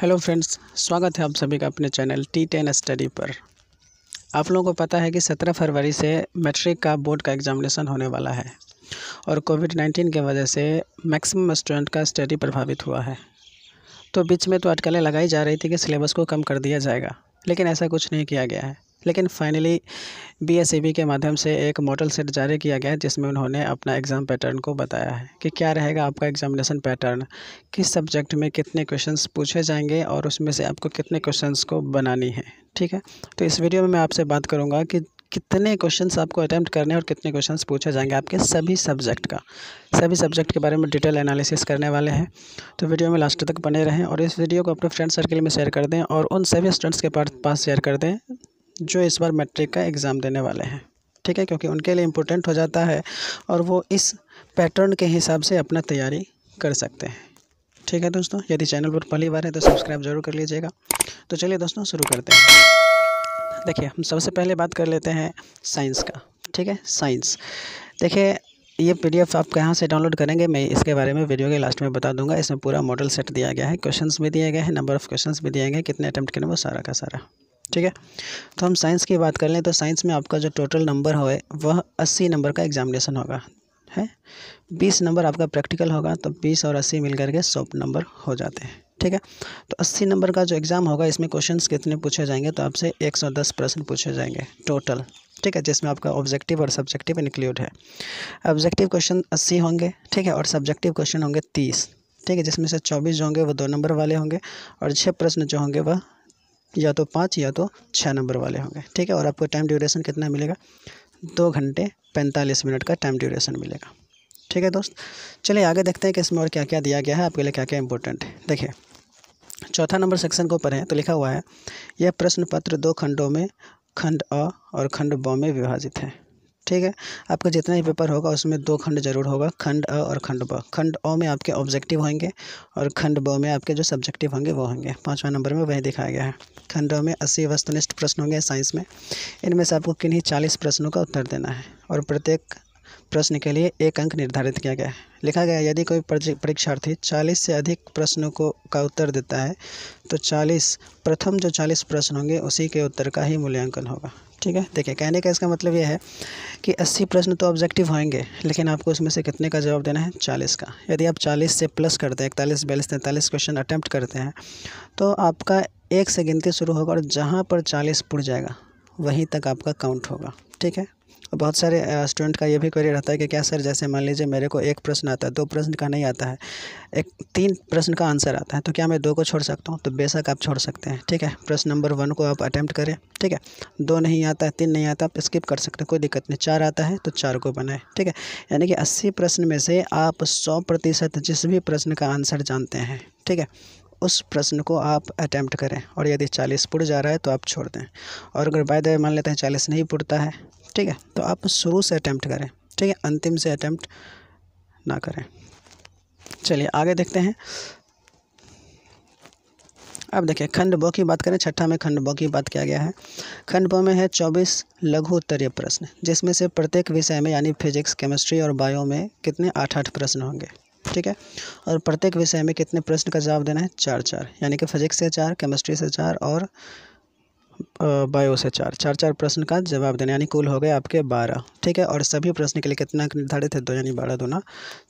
hello friends स्वागत है आप सभी का अपने चैनल टी टेन स्टडी पर आप लोगों को पता है कि 17 फरवरी से मैट्रिक का बोर्ड का एग्जामिनेशन होने वाला है और कोविड 19 के वजह से मैक्सिमम स्टूडेंट का स्टडी प्रभावित हुआ है तो बीच में तो अटकलें लगाई जा रही थी कि सिलेबस को कम कर दिया जाएगा लेकिन ऐसा कुछ नहीं किया गया है लेकिन फाइनली बी e के माध्यम से एक मॉडल सेट जारी किया गया है जिसमें उन्होंने अपना एग्ज़ाम पैटर्न को बताया है कि क्या रहेगा आपका एग्जामिनेशन पैटर्न किस सब्जेक्ट में कितने क्वेश्चंस पूछे जाएंगे और उसमें से आपको कितने क्वेश्चंस को बनानी है ठीक है तो इस वीडियो में मैं आपसे बात करूँगा कि कितने क्वेश्चंस आपको अटैम्प्ट करने और कितने क्वेश्चंस पूछे जाएंगे आपके सभी सब्जेक्ट का सभी सब्जेक्ट के बारे में डिटेल एनालिसिस करने वाले हैं तो वीडियो में लास्ट तक बने रहें और इस वीडियो को अपने फ्रेंड सर्कल में शेयर कर दें और उन सभी स्टूडेंट्स के पास शेयर कर दें जो इस बार मैट्रिक का एग्ज़ाम देने वाले हैं ठीक है क्योंकि उनके लिए इम्पोर्टेंट हो जाता है और वो इस पैटर्न के हिसाब से अपना तैयारी कर सकते हैं ठीक है दोस्तों यदि चैनल पर पहली बार है तो सब्सक्राइब जरूर कर लीजिएगा तो चलिए दोस्तों शुरू करते हैं देखिए हम सबसे पहले बात कर लेते हैं साइंस का ठीक है साइंस देखिए ये पीडीएफ आप कहाँ से डाउनलोड करेंगे मैं इसके बारे में वीडियो के लास्ट में बता दूंगा इसमें पूरा मॉडल सेट दिया गया है क्वेश्चंस भी दिए गए हैं नंबर ऑफ़ क्वेश्चंस भी दिए गए हैं कितने अटैम्प्ट करें वो सारा का सारा ठीक है तो हम साइंस की बात कर लें तो साइंस में आपका जो टोटल नंबर हो वह अस्सी नंबर का एग्जामिनेशन होगा है बीस नंबर आपका प्रैक्टिकल होगा तो बीस और अस्सी मिल करके सौ नंबर हो जाते हैं ठीक है तो अस्सी नंबर का जो एग्ज़ाम होगा इसमें क्वेश्चंस कितने पूछे जाएंगे तो आपसे एक सौ दस प्रश्न पूछे जाएंगे टोटल ठीक है जिसमें आपका ऑब्जेक्टिव और सब्जेक्टिव इंक्लूड है ऑब्जेक्टिव क्वेश्चन अस्सी होंगे ठीक है और सब्जेक्टिव क्वेश्चन होंगे तीस ठीक है जिसमें से चौबीस जो होंगे वो दो नंबर वाले होंगे और छः प्रश्न जो होंगे वह या तो पाँच या तो छः नंबर वाले होंगे ठीक है और आपको टाइम ड्यूरेशन कितना मिलेगा दो घंटे पैंतालीस मिनट का टाइम ड्यूरेशन मिलेगा ठीक है दोस्त चलिए आगे देखते हैं कि इसमें और क्या क्या दिया गया है आपके लिए क्या क्या इंपॉर्टेंट है देखिए चौथा नंबर सेक्शन को पढ़ें तो लिखा हुआ है यह प्रश्न पत्र दो खंडों में खंड अ और खंड ब में विभाजित है ठीक है आपका जितना भी पेपर होगा उसमें दो खंड जरूर होगा खंड अ और खंड ब खंड अ में आपके ऑब्जेक्टिव होंगे और खंड ब में आपके जो सब्जेक्टिव होंगे वो होंगे पाँचवा नंबर में वही दिखाया गया है खंड अ में अस्सी वस्तुनिष्ठ प्रश्न होंगे साइंस में इनमें से आपको किन्हीं चालीस प्रश्नों का उत्तर देना है और प्रत्येक प्रश्न के लिए एक अंक निर्धारित किया गया है लिखा गया यदि कोई परीक्षार्थी 40 से अधिक प्रश्नों को का उत्तर देता है तो 40 प्रथम जो 40 प्रश्न होंगे उसी के उत्तर का ही मूल्यांकन होगा ठीक है देखिए कहने का इसका मतलब यह है कि 80 प्रश्न तो ऑब्जेक्टिव होंगे लेकिन आपको उसमें से कितने का जवाब देना है 40 का यदि आप 40 से प्लस करते हैं इकतालीस बयालीस तैंतालीस क्वेश्चन अटैम्प्ट करते हैं तो आपका एक से गिनती शुरू होगा और जहाँ पर चालीस पुड़ जाएगा वहीं तक आपका काउंट होगा ठीक है बहुत सारे स्टूडेंट का ये भी क्वेरी रहता है कि क्या सर जैसे मान लीजिए मेरे को एक प्रश्न आता है दो प्रश्न का नहीं आता है एक तीन प्रश्न का आंसर आता है तो क्या मैं दो को छोड़ सकता हूँ तो बेशक आप छोड़ सकते हैं ठीक है प्रश्न नंबर वन को आप अटैम्प्ट करें ठीक है दो नहीं आता है तीन नहीं आता आप स्किप कर सकते हैं कोई दिक्कत नहीं चार आता है तो चार को बनाए ठीक है यानी कि अस्सी प्रश्न में से आप सौ प्रतिशत जिस भी प्रश्न का आंसर जानते हैं ठीक है उस प्रश्न को आप अटैम्प्ट करें और यदि चालीस पुट जा रहा है तो आप छोड़ दें और अगर बाय मान लेते हैं चालीस नहीं पुटता है ठीक है तो आप शुरू से अटैम्प्ट करें ठीक है अंतिम से अटैम्प्ट ना करें चलिए आगे देखते हैं अब देखिए खंड बो की बात करें छठा में खंड बो की बात किया गया है खंड बो में है चौबीस लघु उत्तरीय प्रश्न जिसमें से प्रत्येक विषय में यानी फिजिक्स केमिस्ट्री और बायो में कितने आठ आठ प्रश्न होंगे ठीक है और प्रत्येक विषय में कितने प्रश्न का जवाब देना है चार चार यानी कि फिजिक्स से चार केमिस्ट्री से चार और बायो से चार चार चार प्रश्न का जवाब देना यानी कुल हो गए आपके बारह ठीक है और सभी प्रश्न के लिए कितना निर्धारित है दो यानी बारह दो ना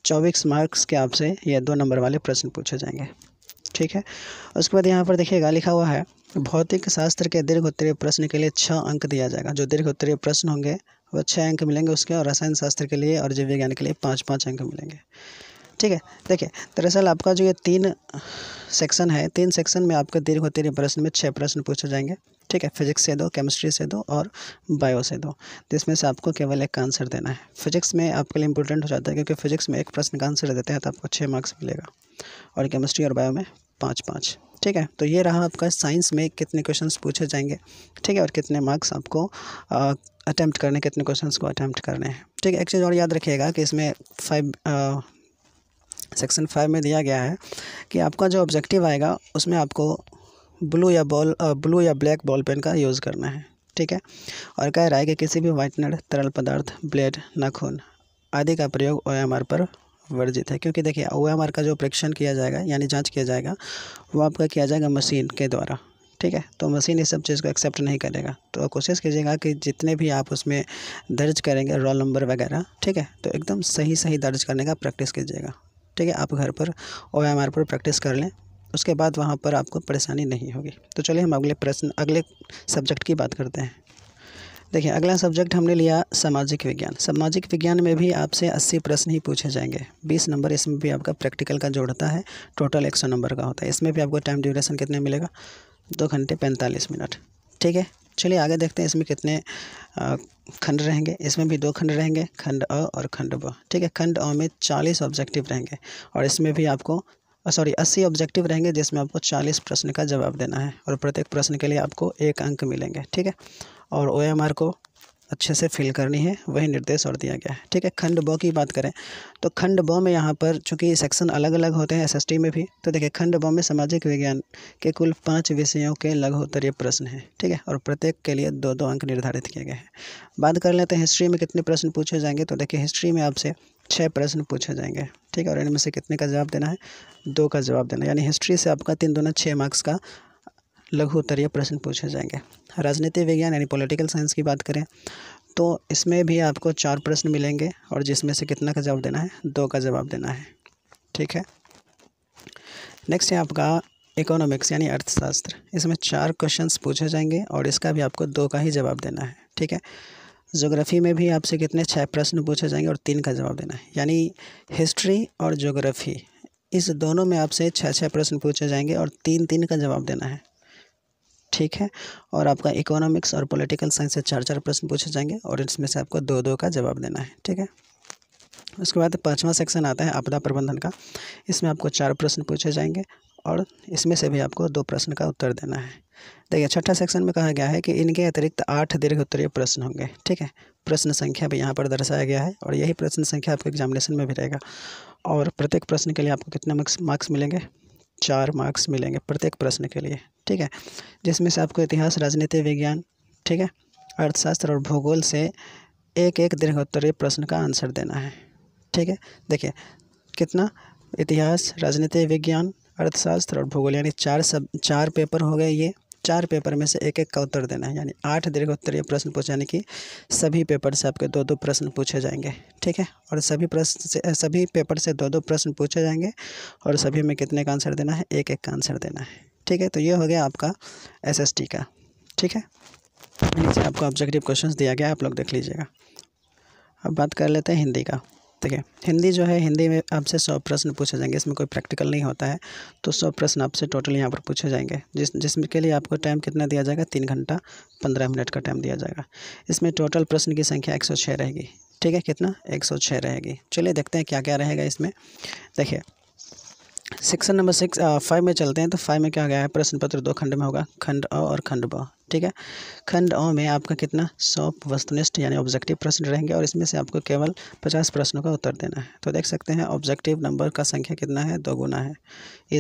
चौबीस मार्क्स के आपसे ये दो नंबर वाले प्रश्न पूछे जाएंगे ठीक है उसके बाद यहाँ पर देखिएगा लिखा हुआ है भौतिक शास्त्र के दीर्घ उत्तरीय प्रश्न के लिए छः अंक दिया जाएगा जो दीर्घ उत्तरीय प्रश्न होंगे वह छः अंक मिलेंगे उसके और रसायन शास्त्र के लिए और जीव विज्ञान के लिए पाँच पाँच अंक मिलेंगे ठीक है देखिए दरअसल आपका जो ये तीन सेक्शन है तीन सेक्शन में आपका दीर्घ तीन प्रश्न में छः प्रश्न पूछे जाएंगे ठीक है फिजिक्स से दो केमिस्ट्री से दो और बायो से दो जिसमें से आपको केवल एक आंसर देना है फिजिक्स में आपके लिए इंपॉर्टेंट हो जाता है क्योंकि फिजिक्स में एक प्रश्न का आंसर देते हैं तो आपको छः मार्क्स मिलेगा और केमिस्ट्री और बायो में पाँच पाँच ठीक है तो ये रहा आपका साइंस में कितने क्वेश्चन पूछे जाएंगे ठीक है और कितने मार्क्स आपको अटैम्प्ट करने कितने क्वेश्चन को अटैम्प्ट करने हैं ठीक है एक चीज़ और याद रखिएगा कि इसमें फाइव सेक्शन फाइव में दिया गया है कि आपका जो ऑब्जेक्टिव आएगा उसमें आपको ब्लू या बॉल ब्लू या ब्लैक बॉल पेन का यूज़ करना है ठीक है और कह रहा है कि किसी भी वाइटनर तरल पदार्थ ब्लेड नाखून आदि का प्रयोग ओ पर वर्जित है क्योंकि देखिए ओ का जो परीक्षण किया जाएगा यानी जाँच किया जाएगा वो आपका किया जाएगा मशीन के द्वारा ठीक है तो मशीन इस सब चीज़ को एक्सेप्ट नहीं करेगा तो कोशिश कीजिएगा कि जितने भी आप उसमें दर्ज करेंगे रोल नंबर वगैरह ठीक है तो एकदम सही सही दर्ज करने का प्रैक्टिस कीजिएगा ठीक है आप घर पर ओ एम आर पर प्रैक्टिस कर लें उसके बाद वहाँ पर आपको परेशानी नहीं होगी तो चलिए हम अगले प्रश्न अगले सब्जेक्ट की बात करते हैं देखिए अगला सब्जेक्ट हमने लिया सामाजिक विज्ञान सामाजिक विज्ञान में भी आपसे 80 प्रश्न ही पूछे जाएंगे 20 नंबर इसमें भी आपका प्रैक्टिकल का जोड़ता है टोटल 100 नंबर का होता है इसमें भी आपको टाइम ड्यूरेशन कितने मिलेगा दो घंटे पैंतालीस मिनट ठीक है चलिए आगे देखते हैं इसमें कितने खंड रहेंगे इसमें भी दो खंड रहेंगे खंड अ और खंड ब ठीक है खंड अ में चालीस ऑब्जेक्टिव रहेंगे और इसमें भी आपको सॉरी अस्सी ऑब्जेक्टिव रहेंगे जिसमें आपको चालीस प्रश्न का जवाब देना है और प्रत्येक प्रश्न के लिए आपको एक अंक मिलेंगे ठीक है और ओ को अच्छे से फिल करनी है वही निर्देश और दिया गया है ठीक है खंड ब की बात करें तो खंड ब में यहाँ पर चूंकि सेक्शन अलग अलग होते हैं एसएसटी में भी तो देखिए खंड ब में सामाजिक विज्ञान के कुल पाँच विषयों के उत्तरीय प्रश्न हैं ठीक है और प्रत्येक के लिए दो दो अंक निर्धारित किए गए हैं बात कर लेते हैं हिस्ट्री में कितने प्रश्न पूछे जाएंगे तो देखिए हिस्ट्री में आपसे छः प्रश्न पूछे जाएंगे ठीक है और इनमें से कितने का जवाब देना है दो का जवाब देना यानी हिस्ट्री से आपका तीन दोनों छः मार्क्स का लघु उत्तर या प्रश्न पूछे जाएंगे राजनीति विज्ञान यानी पॉलिटिकल साइंस की बात करें तो इसमें भी आपको चार प्रश्न मिलेंगे और जिसमें से कितना का जवाब देना है दो का जवाब देना है ठीक है नेक्स्ट है आपका इकोनॉमिक्स यानी अर्थशास्त्र इसमें चार क्वेश्चन पूछे जाएंगे और इसका भी आपको दो का ही जवाब देना है ठीक है जोग्राफ़ी में भी आपसे कितने छः प्रश्न पूछे जाएंगे और तीन का जवाब देना है यानी हिस्ट्री और जोग्राफ़ी इस दोनों में आपसे छः छः प्रश्न पूछे जाएंगे और तीन तीन का जवाब देना है ठीक है और आपका इकोनॉमिक्स और पॉलिटिकल साइंस से चार चार प्रश्न पूछे जाएंगे और इसमें से आपको दो दो का जवाब देना है ठीक है उसके बाद पाँचवा सेक्शन आता है आपदा प्रबंधन का इसमें आपको चार प्रश्न पूछे जाएंगे और इसमें से भी आपको दो प्रश्न का उत्तर देना है देखिए छठा सेक्शन में कहा गया है कि इनके अतिरिक्त आठ दीर्घ उत्तरीय प्रश्न होंगे ठीक है प्रश्न संख्या भी यहाँ पर दर्शाया गया है और यही प्रश्न संख्या आपको एग्जामिनेशन में भी रहेगा और प्रत्येक प्रश्न के लिए आपको कितने मार्क्स मार्क्स मिलेंगे चार मार्क्स मिलेंगे प्रत्येक प्रश्न के लिए ठीक है जिसमें से आपको इतिहास राजनीति विज्ञान ठीक है अर्थशास्त्र और भूगोल से एक एक दीर्घोत्तरीय प्रश्न का आंसर देना है ठीक है देखिए कितना इतिहास राजनीति विज्ञान अर्थशास्त्र और भूगोल यानी चार सब चार पेपर हो गए ये चार पेपर में से एक एक का उत्तर देना है यानी आठ दीर्घोत्तरीय प्रश्न पूछे यानी कि सभी पेपर से आपके दो दो प्रश्न पूछे जाएंगे ठीक है और सभी प्रश्न से सभी पेपर से दो दो प्रश्न पूछे जाएंगे और सभी में कितने का आंसर देना है एक एक का आंसर देना है ठीक है तो ये हो गया आपका एस का ठीक है नीचे आपको ऑब्जेक्टिव क्वेश्चन दिया गया आप लोग देख लीजिएगा अब बात कर लेते हैं हिंदी का ठीक है हिंदी जो है हिंदी में आपसे सौ प्रश्न पूछे जाएंगे इसमें कोई प्रैक्टिकल नहीं होता है तो सौ प्रश्न आपसे टोटल यहाँ पर पूछे जाएंगे जिस जिसमें के लिए आपको टाइम कितना दिया जाएगा तीन घंटा पंद्रह मिनट का टाइम दिया जाएगा इसमें टोटल प्रश्न की संख्या एक रहेगी ठीक है कितना एक रहेगी चलिए देखते हैं क्या क्या रहेगा इसमें देखिए सेक्शन नंबर सिक्स फाइव में चलते हैं तो फाइव में क्या गया है प्रश्न पत्र दो खंड में होगा खंड अ और खंड ब ठीक है खंड अ में आपका कितना सौ वस्तुनिष्ठ यानी ऑब्जेक्टिव प्रश्न रहेंगे और इसमें से आपको केवल पचास प्रश्नों का उत्तर देना है तो देख सकते हैं ऑब्जेक्टिव नंबर का संख्या कितना है दो गुना है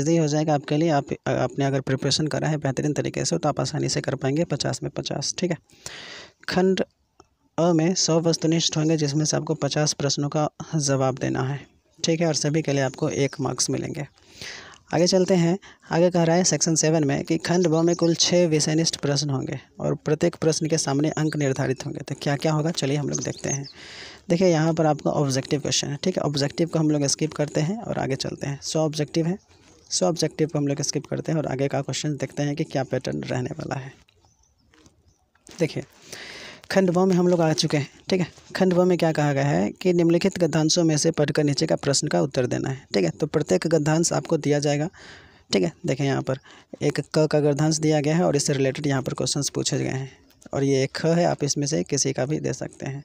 ईजी हो जाएगा आपके लिए आप आपने अगर प्रिपरेशन करा है बेहतरीन तरीके से तो आप आसानी से कर पाएंगे पचास में पचास ठीक है खंड अ में सौ वस्तुनिष्ठ होंगे जिसमें से आपको पचास प्रश्नों का जवाब देना है ठीक है और सभी के लिए आपको एक मार्क्स मिलेंगे आगे चलते हैं आगे कह रहा है सेक्शन सेवन में कि खंड भाव में कुल छः विषयनिष्ठ प्रश्न होंगे और प्रत्येक प्रश्न के सामने अंक निर्धारित होंगे तो क्या क्या होगा चलिए हम लोग देखते हैं देखिए यहाँ पर आपका ऑब्जेक्टिव क्वेश्चन है ठीक है ऑब्जेक्टिव को हम लोग स्किप करते हैं और आगे चलते हैं सौ ऑब्जेक्टिव है सौ ऑब्जेक्टिव को हम लोग स्किप करते हैं और आगे का क्वेश्चन देखते हैं कि क्या पैटर्न रहने वाला है देखिए खंड व में हम लोग आ चुके हैं ठीक है खंड व में क्या कहा गया है कि निम्नलिखित गद्धांशों में से पढ़कर नीचे का प्रश्न का उत्तर देना है ठीक है तो प्रत्येक गद्धांश आपको दिया जाएगा ठीक है देखें यहाँ पर एक क का गद्धांश दिया गया है और इससे रिलेटेड यहाँ पर क्वेश्चन पूछे गए हैं और ये एक ख है आप इसमें से किसी का भी दे सकते हैं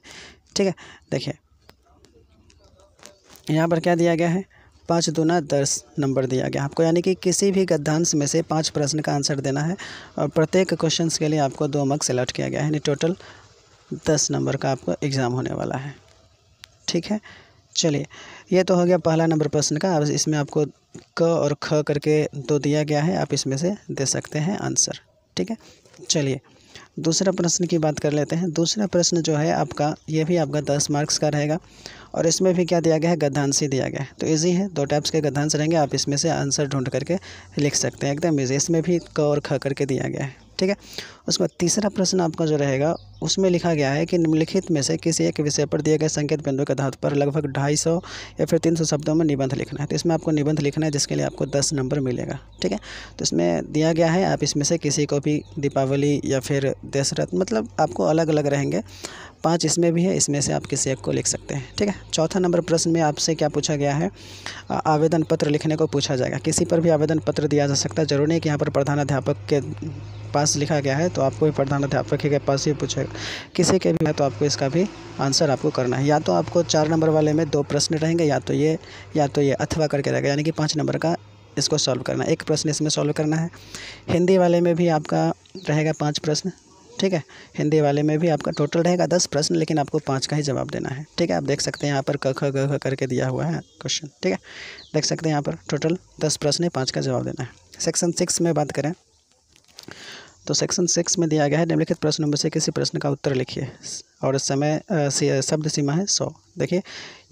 ठीक है देखिए यहाँ पर क्या दिया गया है पाँच दूना दस नंबर दिया गया आपको यानी कि किसी भी गद्धांश में से पाँच प्रश्न का आंसर देना है और प्रत्येक क्वेश्चन के लिए आपको दो मार्क्स सेलेक्ट किया गया है यानी टोटल दस नंबर का आपका एग्ज़ाम होने वाला है ठीक है चलिए ये तो हो गया पहला नंबर प्रश्न का अब इसमें आपको क और ख करके दो दिया गया है आप इसमें से दे सकते हैं आंसर ठीक है चलिए दूसरा प्रश्न की बात कर लेते हैं दूसरा प्रश्न जो है आपका ये भी आपका दस मार्क्स का रहेगा और इसमें भी क्या दिया गया है गद्धांश ही दिया गया है तो इजी है दो टाइप्स के गद्धांश रहेंगे आप इसमें से आंसर ढूंढ करके लिख सकते हैं एकदम इजी इसमें भी क और ख करके दिया गया है ठीक है उसके बाद तीसरा प्रश्न आपका जो रहेगा उसमें लिखा गया है कि निम्नलिखित में से किसी एक विषय पर दिए गए संकेत बिंदु के आधार पर लगभग ढाई सौ या फिर तीन सौ शब्दों में निबंध लिखना है तो इसमें आपको निबंध लिखना है जिसके लिए आपको दस नंबर मिलेगा ठीक है तो इसमें दिया गया है आप इसमें से किसी को भी दीपावली या फिर दशरथ मतलब आपको अलग अलग रहेंगे पाँच इसमें भी है इसमें से आप किसी एक को लिख सकते हैं ठीक है चौथा नंबर प्रश्न में आपसे क्या पूछा गया है आवेदन पत्र लिखने को पूछा जाएगा किसी पर भी आवेदन पत्र दिया जा सकता है जरूरी नहीं कि यहाँ पर प्रधानाध्यापक के पास लिखा गया है तो आपको भी प्रधानाध्यापक के पास ही पूछेगा किसी के भी है तो आपको इसका भी आंसर आपको करना है या तो आपको चार नंबर वाले में दो प्रश्न रहेंगे या तो ये या तो ये अथवा करके रहेगा यानी कि पाँच नंबर का इसको सॉल्व करना है एक प्रश्न इसमें सॉल्व करना है हिंदी वाले में भी आपका रहेगा पाँच प्रश्न ठीक है हिंदी वाले में भी आपका टोटल रहेगा दस प्रश्न लेकिन आपको पाँच का ही जवाब देना है ठीक है आप देख सकते हैं यहाँ पर क ख ग ख करके दिया हुआ है क्वेश्चन ठीक है देख सकते हैं यहाँ पर टोटल दस प्रश्न है पाँच का जवाब देना है सेक्शन सिक्स में बात करें तो सेक्शन सिक्स में दिया गया है निम्नलिखित प्रश्न नंबर से किसी प्रश्न का उत्तर लिखिए और समय शब्द सीमा है सौ देखिए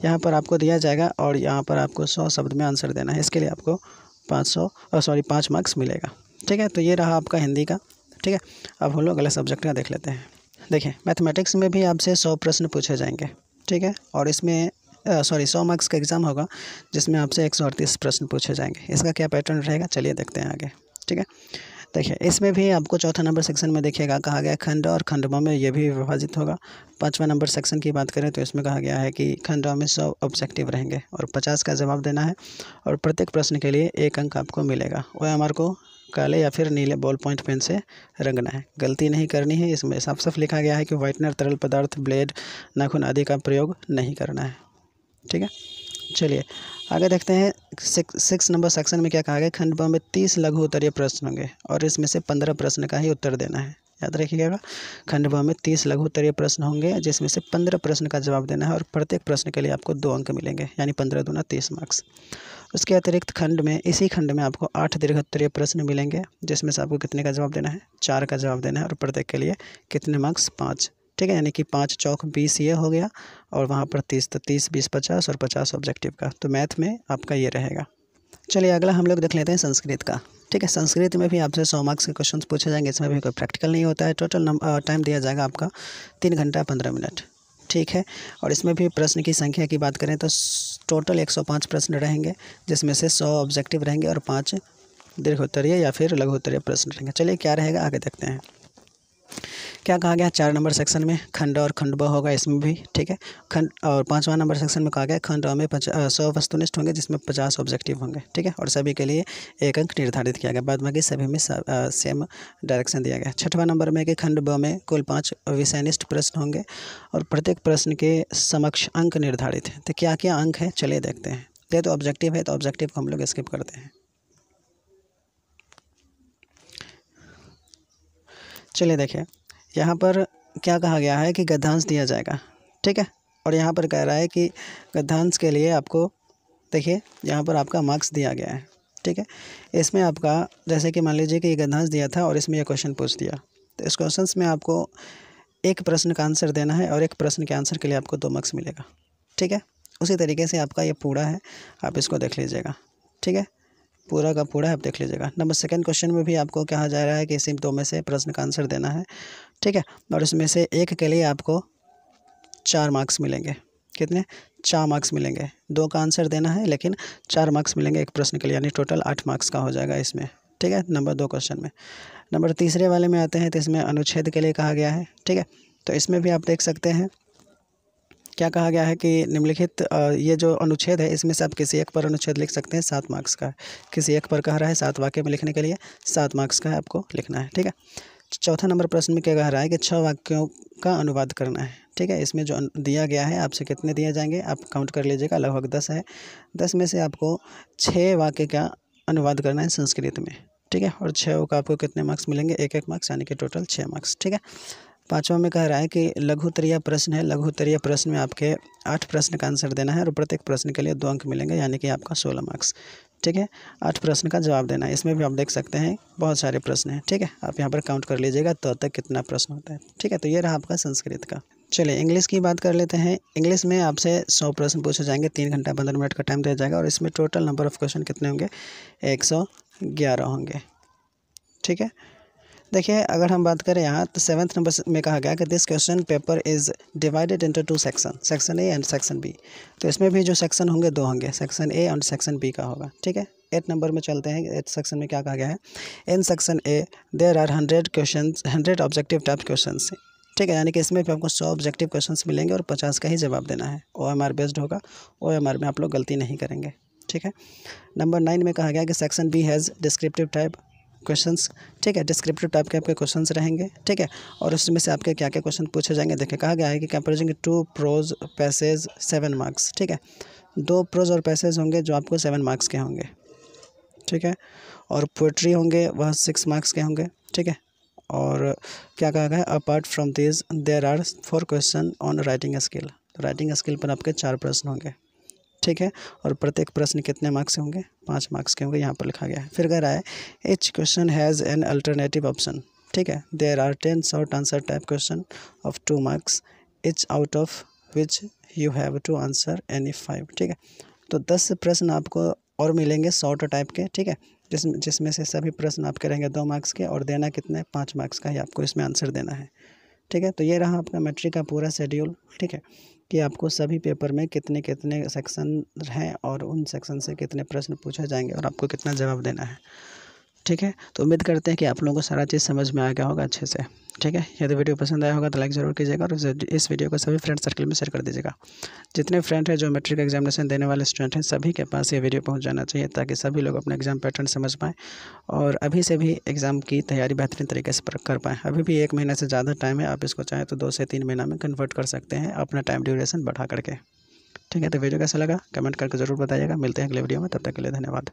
यहाँ पर आपको दिया जाएगा और यहाँ पर आपको सौ शब्द में आंसर देना है इसके लिए आपको पाँच सौ सॉरी पाँच मार्क्स मिलेगा ठीक है तो ये रहा आपका हिंदी का ठीक है अब हम लोग अगले सब्जेक्ट का देख लेते हैं देखिए मैथमेटिक्स में भी आपसे सौ प्रश्न पूछे जाएंगे ठीक है और इसमें सॉरी सौ मार्क्स का एग्ज़ाम होगा जिसमें आपसे एक सौ अड़तीस प्रश्न पूछे जाएंगे इसका क्या पैटर्न रहेगा चलिए देखते हैं आगे ठीक है देखिए इसमें भी आपको चौथा नंबर सेक्शन में देखिएगा कहा गया खंड और खंडवा में यह भी विभाजित होगा पाँचवा नंबर सेक्शन की बात करें तो इसमें कहा गया है कि खंडवा में सौ ऑब्जेक्टिव रहेंगे और पचास का जवाब देना है और प्रत्येक प्रश्न के लिए एक अंक आपको मिलेगा ओ को काले या फिर नीले बॉल पॉइंट पेन से रंगना है गलती नहीं करनी है इसमें साफ साफ लिखा गया है कि व्हाइटनर तरल पदार्थ ब्लेड नाखून आदि का प्रयोग नहीं करना है ठीक है चलिए आगे देखते हैं सिक्स नंबर सेक्शन में क्या कहा गया खंड में तीस लघु उत्तरीय प्रश्न होंगे और इसमें से पंद्रह प्रश्न का ही उत्तर देना है याद रखिएगा खंड में तीस लघु उत्तरीय प्रश्न होंगे जिसमें से पंद्रह प्रश्न का जवाब देना है और प्रत्येक प्रश्न के लिए आपको दो अंक मिलेंगे यानी पंद्रह दूना तीस मार्क्स उसके अतिरिक्त खंड में इसी खंड में आपको आठ दीर्घोत्तरीय प्रश्न मिलेंगे जिसमें से आपको कितने का जवाब देना है चार का जवाब देना है और प्रत्येक के लिए कितने मार्क्स पाँच ठीक है यानी कि पाँच चौक बीस ये हो गया और वहाँ पर तीस तो तीस बीस पचास और पचास ऑब्जेक्टिव का तो मैथ में आपका ये रहेगा चलिए अगला हम लोग देख लेते हैं संस्कृत का ठीक है संस्कृत में भी आपसे सौ मार्क्स के क्वेश्चन पूछे जाएंगे इसमें भी कोई प्रैक्टिकल नहीं होता है टोटल टाइम दिया जाएगा आपका तीन घंटा पंद्रह मिनट ठीक है और इसमें भी प्रश्न की संख्या की बात करें तो टोटल 105 प्रश्न रहेंगे जिसमें से 100 ऑब्जेक्टिव रहेंगे और पाँच दीर्घोत्तरीय या फिर लघुत्तरीय प्रश्न रहेंगे चलिए क्या रहेगा आगे देखते हैं क्या कहा गया चार नंबर सेक्शन में खंड और खंड ब होगा इसमें भी ठीक है खंड और पाँचवा नंबर सेक्शन में कहा गया खंड में सौ वस्तुनिष्ठ होंगे जिसमें पचास ऑब्जेक्टिव होंगे ठीक है और सभी के लिए एक अंक निर्धारित किया गया बाद बाकी सभी में सेम डायरेक्शन दिया गया छठवा नंबर में कि खंड ब में कुल पाँच विषयनिष्ठ प्रश्न होंगे और प्रत्येक प्रश्न के समक्ष अंक निर्धारित हैं तो क्या क्या अंक है चलिए देखते हैं तो ये तो ऑब्जेक्टिव है तो ऑब्जेक्टिव को हम लोग स्किप करते हैं चलिए देखिए यहाँ पर क्या कहा गया है कि गद्यांश दिया जाएगा ठीक है और यहाँ पर कह रहा है कि गद्यांश के लिए आपको देखिए यहाँ पर आपका मार्क्स दिया गया है ठीक है इसमें आपका जैसे कि मान लीजिए कि ये गद्यांश दिया था और इसमें यह क्वेश्चन पूछ दिया तो इस क्वेश्चन में आपको एक प्रश्न का आंसर देना है और एक प्रश्न के आंसर के लिए आपको दो मार्क्स मिलेगा ठीक है उसी तरीके से आपका ये पूरा है आप इसको देख लीजिएगा ठीक है पूरा का पूरा आप देख लीजिएगा नंबर सेकंड क्वेश्चन में भी आपको कहा जा रहा है कि इसी दो में से प्रश्न का आंसर देना है ठीक है और इसमें से एक के लिए आपको चार मार्क्स मिलेंगे कितने चार मार्क्स मिलेंगे दो का आंसर देना है लेकिन चार मार्क्स मिलेंगे एक प्रश्न के लिए यानी टोटल आठ मार्क्स का हो जाएगा इसमें ठीक है नंबर दो क्वेश्चन में नंबर तीसरे वाले में आते हैं तो इसमें अनुच्छेद के लिए कहा गया है ठीक है तो इसमें भी आप देख सकते हैं क्या कहा गया है कि निम्नलिखित ये जो अनुच्छेद है इसमें से आप किसी एक पर अनुच्छेद लिख सकते हैं सात मार्क्स का किसी एक पर कह रहा है सात वाक्य में लिखने के लिए सात मार्क्स का आपको लिखना है ठीक है चौथा नंबर प्रश्न में क्या कह रहा है कि छः वाक्यों का अनुवाद करना है ठीक है इसमें जो दिया गया है आपसे कितने दिए जाएंगे आप काउंट कर लीजिएगा लगभग दस है दस में से आपको छः वाक्य का अनुवाद करना है संस्कृत में ठीक है और छः का आपको कितने मार्क्स मिलेंगे एक एक मार्क्स यानी कि टोटल छः मार्क्स ठीक है पाँचवा में कह रहा है कि लघुतरीय प्रश्न है लघुतरीय प्रश्न में आपके आठ प्रश्न का आंसर देना है और प्रत्येक प्रश्न के लिए दो अंक मिलेंगे यानी कि आपका सोलह मार्क्स ठीक है आठ प्रश्न का जवाब देना है इसमें भी आप देख सकते हैं बहुत सारे प्रश्न हैं ठीक है आप यहाँ पर काउंट कर लीजिएगा तो तक कितना प्रश्न होता है ठीक है तो ये रहा आपका संस्कृत का चलिए इंग्लिश की बात कर लेते हैं इंग्लिश में आपसे सौ प्रश्न पूछे जाएंगे तीन घंटा पंद्रह मिनट का टाइम दिया जाएगा और इसमें टोटल नंबर ऑफ क्वेश्चन कितने होंगे एक सौ ग्यारह होंगे ठीक है देखिए अगर हम बात करें यहाँ तो सेवन्थ नंबर में कहा गया कि this question paper is divided into two section section A and section B तो इसमें भी जो सेक्शन होंगे दो होंगे section A and section B का होगा ठीक है एट नंबर में चलते हैं एट सेक्शन में क्या कहा गया है in section A there are hundred question hundred objective type question ठीक है यानी कि इसमें भी आपको सौ ऑब्जेक्टिव क्वेश्चन मिलेंगे और पचास का ही जवाब देना है ओ एम आर बेस्ड होगा ओ एम आर में आप लोग गलती नहीं करेंगे ठीक है नंबर नाइन में कहा गया कि section B has descriptive type question ठीक है डिस्क्रिप्टिव टाइप के आपके क्वेश्चन रहेंगे ठीक है और उसमें से आपके क्या क्या क्वेश्चन पूछे जाएंगे देखिए कहा गया है कि comprising two prose passage seven marks ठीक है दो प्रोज और पैसेज होंगे जो आपको सेवन मार्क्स के होंगे ठीक है और पोइट्री होंगे वह सिक्स मार्क्स के होंगे ठीक है और क्या कहा गया है apart from this there are four question on writing skill writing skill पर आपके चार प्रश्न होंगे ठीक है और प्रत्येक प्रश्न कितने मार्क्स के होंगे पाँच मार्क्स के होंगे यहाँ पर लिखा गया है फिर कह रहा है each question has an alternative option ठीक है there are ten short answer type question of two marks each out of which you have to answer any five ठीक है तो दस प्रश्न आपको और मिलेंगे शॉर्ट टाइप के ठीक है जिस जिसमें से सभी प्रश्न आपके रहेंगे दो मार्क्स के और देना कितने पाँच मार्क्स का ही आपको इसमें आंसर देना है ठीक है तो ये रहा आपका मैट्रिक का पूरा शेड्यूल ठीक है कि आपको सभी पेपर में कितने कितने सेक्शन हैं और उन सेक्शन से कितने प्रश्न पूछे जाएंगे और आपको कितना जवाब देना है ठीक है तो उम्मीद करते हैं कि आप लोगों को सारा चीज़ समझ में आ गया होगा अच्छे से ठीक है यदि वीडियो पसंद आया होगा तो लाइक जरूर कीजिएगा और इस वीडियो को सभी फ्रेंड सर्कल में शेयर कर दीजिएगा जितने फ्रेंड हैं जो मेट्रिक एग्जामिनेशन देने वाले स्टूडेंट हैं सभी के पास ये वीडियो पहुंच जाना चाहिए ताकि सभी लोग अपना एग्जाम पैटर्न समझ पाएँ और अभी से भी एग्ज़ाम की तैयारी बेहतरीन तरीके से कर पाएँ अभी भी एक महीने से ज़्यादा टाइम है आप इसको चाहें तो दो से तीन महीना में कन्वर्ट कर सकते हैं अपना टाइम ड्यूरेशन बढ़ा करके ठीक है तो वीडियो कैसा लगा कमेंट करके जरूर बताइएगा मिलते हैं अगले वीडियो में तब तक के लिए धन्यवाद